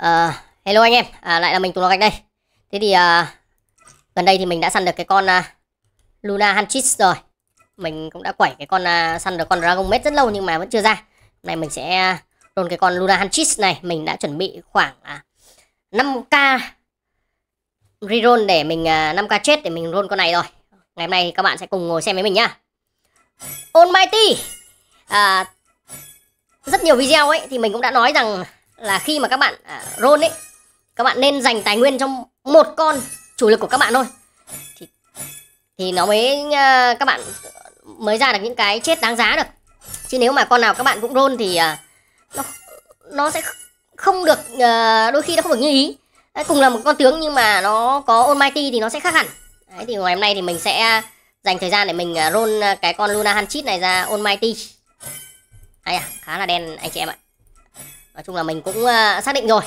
Uh, hello anh em, à, lại là mình Tùng Gạch đây. Thế thì uh, gần đây thì mình đã săn được cái con uh, Luna Huntress rồi. Mình cũng đã quẩy cái con uh, săn được con Dragon Maid rất lâu nhưng mà vẫn chưa ra. Này mình sẽ roll cái con Luna Huntress này, mình đã chuẩn bị khoảng uh, 5k reroll để mình uh, 5k chết để mình roll con này rồi. Ngày hôm nay các bạn sẽ cùng ngồi xem với mình nhá. Almighty. À, rất nhiều video ấy thì mình cũng đã nói rằng là khi mà các bạn à, roll ấy các bạn nên dành tài nguyên trong một con chủ lực của các bạn thôi thì thì nó mới à, các bạn mới ra được những cái chết đáng giá được chứ nếu mà con nào các bạn cũng roll thì à, nó nó sẽ không được à, đôi khi nó không được như ý Đấy, cùng là một con tướng nhưng mà nó có almighty thì nó sẽ khác hẳn Đấy, thì ngày hôm nay thì mình sẽ dành thời gian để mình à, roll à, cái con Luna Hunchit này ra almighty hay à khá là đen anh chị em ạ nói chung là mình cũng uh, xác định rồi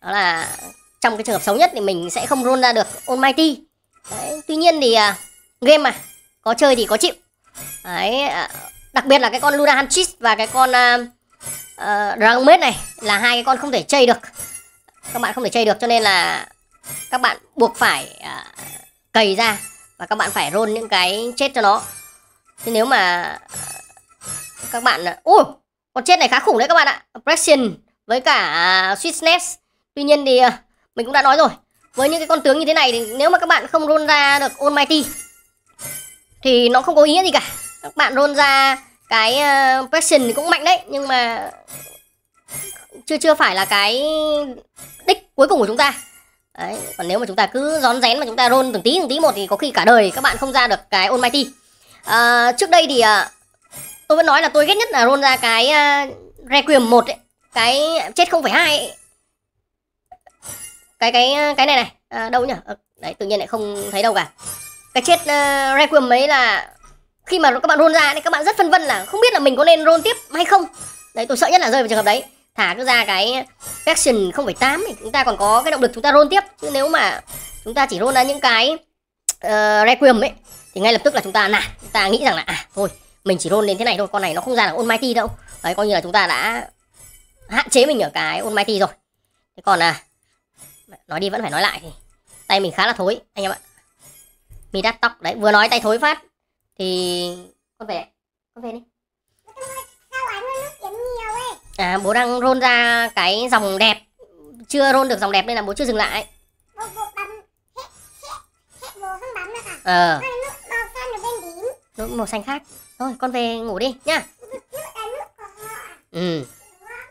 đó là trong cái trường hợp xấu nhất thì mình sẽ không run ra được Almighty Đấy, tuy nhiên thì uh, game mà có chơi thì có chịu Đấy, uh, đặc biệt là cái con Luna Huntress và cái con uh, uh, Dragon này là hai cái con không thể chơi được các bạn không thể chơi được cho nên là các bạn buộc phải uh, cày ra và các bạn phải roll những cái chết cho nó thế nếu mà các bạn ô, uh, con chết này khá khủng đấy các bạn ạ Oppression với cả à, sweetness Tuy nhiên thì à, mình cũng đã nói rồi, với những cái con tướng như thế này thì nếu mà các bạn không roll ra được Almighty thì nó không có ý nghĩa gì cả. Các bạn roll ra cái uh, à, Passion thì cũng mạnh đấy, nhưng mà chưa chưa phải là cái đích cuối cùng của chúng ta. Đấy, còn nếu mà chúng ta cứ rón rén mà chúng ta roll từng tí từng tí một thì có khi cả đời các bạn không ra được cái Almighty. uh, trước đây thì uh, tôi vẫn nói là tôi ghét nhất là roll ra cái uh, Requiem 1 ấy cái chết không phải hai cái cái cái này này à, đâu nhỉ ờ, đấy tự nhiên lại không thấy đâu cả cái chết uh, ờ, requiem ấy là khi mà các bạn roll ra thì các bạn rất phân vân là không biết là mình có nên run tiếp hay không đấy tôi sợ nhất là rơi vào trường hợp đấy thả cứ ra cái không phải tám thì chúng ta còn có cái động lực chúng ta run tiếp chứ nếu mà chúng ta chỉ run ra những cái uh, ờ, requiem ấy thì ngay lập tức là chúng ta nản chúng ta nghĩ rằng là à thôi mình chỉ run đến thế này thôi con này nó không ra là almighty đâu đấy coi như là chúng ta đã hạn chế mình ở cái Almighty rồi thế còn à nói đi vẫn phải nói lại thì tay mình khá là thối anh em ạ mi đắt tóc đấy vừa nói tay thối phát thì con về con về đi à bố đang rôn ra cái dòng đẹp chưa rôn được dòng đẹp nên là bố chưa dừng lại ờ nước màu xanh khác thôi con về ngủ đi nhá ừ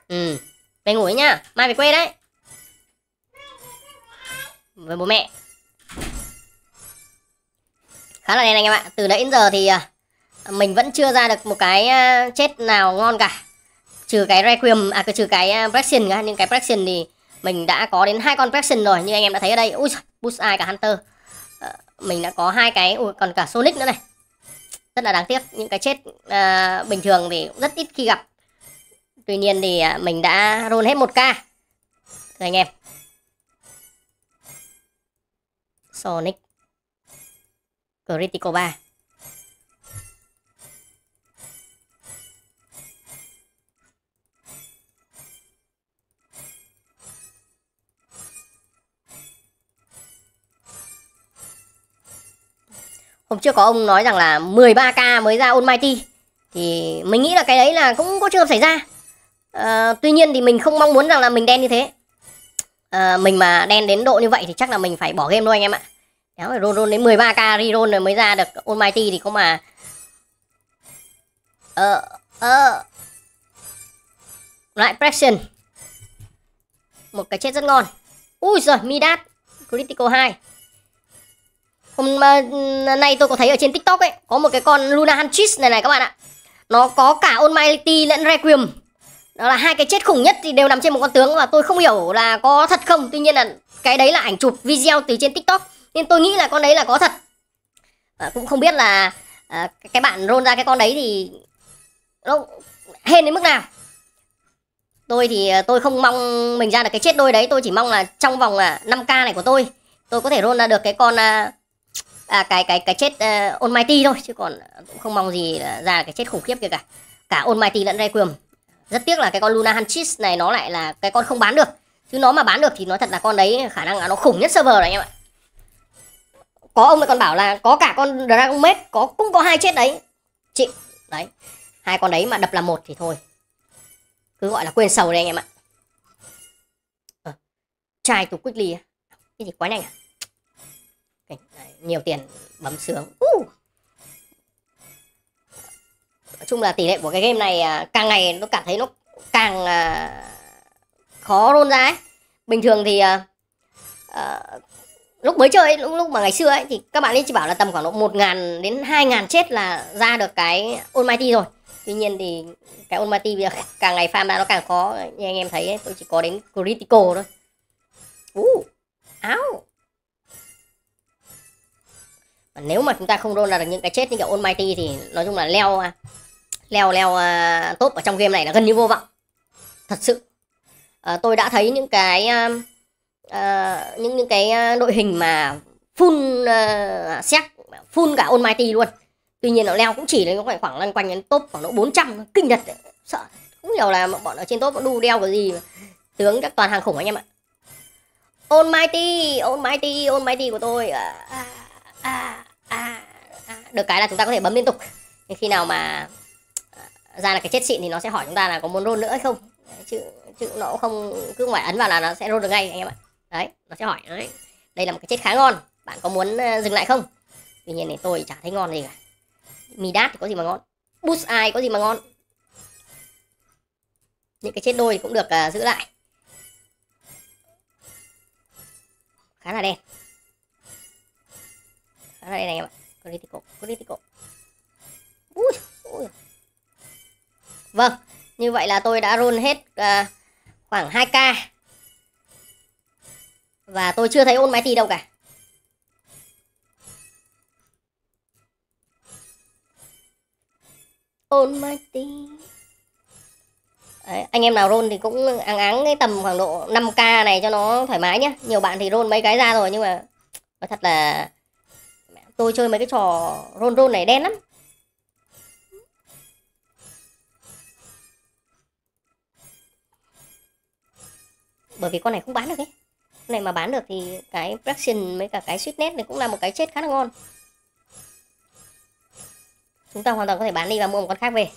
Ừ Về ngủ nhá. Mai về quê đấy Với bố mẹ Khá là đen anh em ạ Từ nãy đến giờ thì à, Mình vẫn chưa ra được một cái à, chết nào ngon cả Trừ cái Requiem À trừ cái à, Braxian Nhưng cái Braxian thì Mình đã có đến hai con Braxian rồi Như anh em đã thấy ở đây Ui Bullseye cả Hunter ờ, Mình đã có hai cái Ui còn cả Sonic nữa này rất là đáng tiếc những cái chết à, bình thường thì rất ít khi gặp Tuy nhiên thì à, mình đã run hết 1k Thưa anh em Sonic Critical 3 Hôm trước có ông nói rằng là 13k mới ra Almighty Thì mình nghĩ là cái đấy là cũng có trường hợp xảy ra Ờ, tuy nhiên thì mình không mong muốn rằng là mình đen như thế à, mình mà đen đến độ như vậy thì chắc là mình phải bỏ game thôi anh em ạ kéo phải roll roll đến 13k reroll rồi mới ra được almighty thì không mà ờ ờ lại pressure một cái chết rất ngon ui giời midas critical 2 hôm ờ, nay tôi có thấy ở trên tiktok ấy có một cái con luna huntress này này các bạn ạ nó có cả almighty lẫn requiem đó là hai cái chết khủng nhất thì đều nằm trên một con tướng và tôi không hiểu là có thật không tuy nhiên là cái đấy là ảnh chụp video từ trên tiktok nên tôi nghĩ là con đấy là có thật à, cũng không biết là à, cái bạn rôn ra cái con đấy thì nó hên đến mức nào tôi thì à, tôi không mong mình ra được cái chết đôi đấy tôi chỉ mong là trong vòng là 5 k này của tôi tôi có thể rôn ra được cái con à, à cái cái cái chết uh, almighty thôi chứ còn à, cũng không mong gì ra cái chết khủng khiếp kia cả cả almighty lẫn ray quườm rất tiếc là cái con Luna Hunchis này nó lại là cái con không bán được chứ nó mà bán được thì nói thật là con đấy khả năng là nó khủng nhất server rồi anh em ạ có ông lại còn bảo là có cả con Dragon Maid có cũng có hai chết đấy chị đấy hai con đấy mà đập là một thì thôi cứ gọi là quên sầu đây anh em ạ à, ờ, trai quickly cái gì quái này à? nhiều tiền bấm sướng nói chung là tỷ lệ của cái game này à, càng ngày nó cảm thấy nó càng à, khó rôn ra ấy. bình thường thì uh, lúc mới chơi lúc lúc mà ngày xưa ấy thì các bạn ấy chỉ bảo là tầm khoảng độ một ngàn đến hai ngàn chết là ra được cái Almighty rồi tuy nhiên thì cái Almighty bây giờ càng ngày farm ra nó càng khó như anh em thấy ấy, tôi chỉ có đến critical thôi uh, áo nếu mà chúng ta không đôn ra được những cái chết như kiểu Almighty thì nói chung là leo leo leo uh, top ở trong game này là gần như vô vọng thật sự uh, tôi đã thấy những cái uh, uh, những những cái đội hình mà full uh, xét full cả on mighty luôn tuy nhiên nó leo cũng chỉ đến khoảng khoảng lăn quanh đến top khoảng độ 400 kinh thật sợ cũng hiểu là bọn ở trên top bọn đu đeo cái gì mà. tướng các toàn hàng khủng anh em ạ on mighty on mighty on mighty của tôi à, à, à, à. được cái là chúng ta có thể bấm liên tục khi nào mà ra là cái chết xịn thì nó sẽ hỏi chúng ta là có muốn rôn nữa hay không đấy, chứ chứ nó không cứ ngoài ấn vào là nó sẽ rôn được ngay anh em ạ đấy nó sẽ hỏi đấy đây là một cái chết khá ngon bạn có muốn ờ, dừng lại không tuy nhiên này tôi chả thấy ngon gì cả mì đát thì có gì mà ngon bus ai có gì mà ngon những cái chết đôi cũng được uh, giữ lại khá là đen khá là đen này em ạ critical critical ui ui Vâng, như vậy là tôi đã run hết uh, khoảng 2k. Và tôi chưa thấy ôn máy thi đâu cả. Ôn máy thi anh em nào run thì cũng áng áng cái tầm khoảng độ 5k này cho nó thoải mái nhá. Nhiều bạn thì run mấy cái ra rồi nhưng mà nói thật là tôi chơi mấy cái trò run run này đen lắm. bởi vì con này không bán được ấy con này mà bán được thì cái fraction với cả cái sweetness này cũng là một cái chết khá là ngon chúng ta hoàn toàn có thể bán đi và mua một con khác về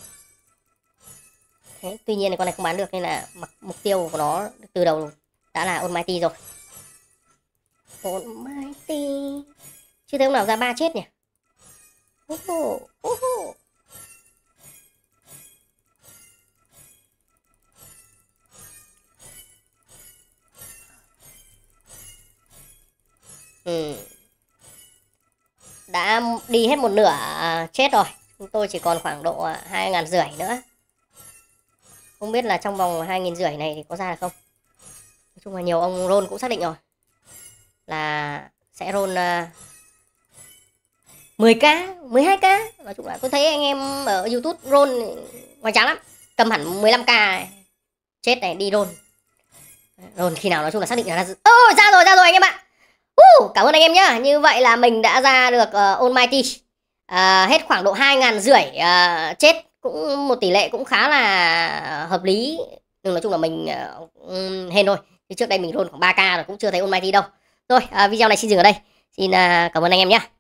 thế tuy nhiên thì con này không bán được nên là mặc mục tiêu của nó từ đầu đã là Almighty rồi Almighty chưa thấy ông nào ra ba chết nhỉ oh, oh, oh. Ừ. Đã đi hết một nửa à, chết rồi. Chúng tôi chỉ còn khoảng độ à, hai ngàn rưỡi nữa. Không biết là trong vòng hai nghìn rưỡi này thì có ra được không? Nói chung là nhiều ông rôn cũng xác định rồi. Là sẽ roll 10k, à, hai k Nói chung là tôi thấy anh em ở YouTube rôn ngoài trắng lắm. Cầm hẳn 15k chết này đi rôn, rôn khi nào nói chung là xác định là ra... Ồ, ra rồi, ra rồi anh em ạ. Uh, cảm ơn anh em nhá. Như vậy là mình đã ra được uh, Almighty. Uh, hết khoảng độ 2 rưỡi uh, chết cũng một tỷ lệ cũng khá là hợp lý. Nhưng nói chung là mình uh, hên thôi. Chứ trước đây mình luôn khoảng 3k rồi cũng chưa thấy Almighty đâu. Rồi, uh, video này xin dừng ở đây. Xin uh, cảm ơn anh em nhé.